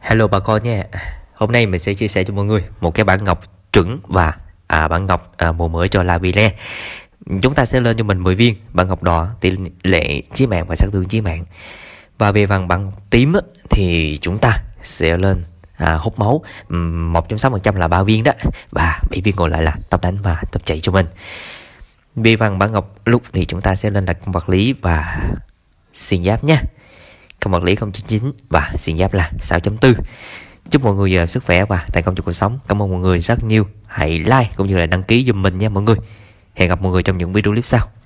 Hello bà con nha Hôm nay mình sẽ chia sẻ cho mọi người một cái bản ngọc chuẩn và à, bản ngọc à, mùa mới cho La Ville Chúng ta sẽ lên cho mình 10 viên bản ngọc đỏ tỷ lệ chi mạng và sát thương chi mạng Và về vàng bản tím thì chúng ta sẽ lên à, hút máu 1.6% là 3 viên đó Và 7 viên còn lại là tập đánh và tập chạy cho mình Về vàng bản ngọc lúc thì chúng ta sẽ lên đặt vật lý và xiên giáp nha Câu vật lý 099 và xin giáp là 6.4 Chúc mọi người giờ sức khỏe và thành công trong cuộc sống Cảm ơn mọi người rất nhiều Hãy like cũng như là đăng ký giùm mình nha mọi người Hẹn gặp mọi người trong những video clip sau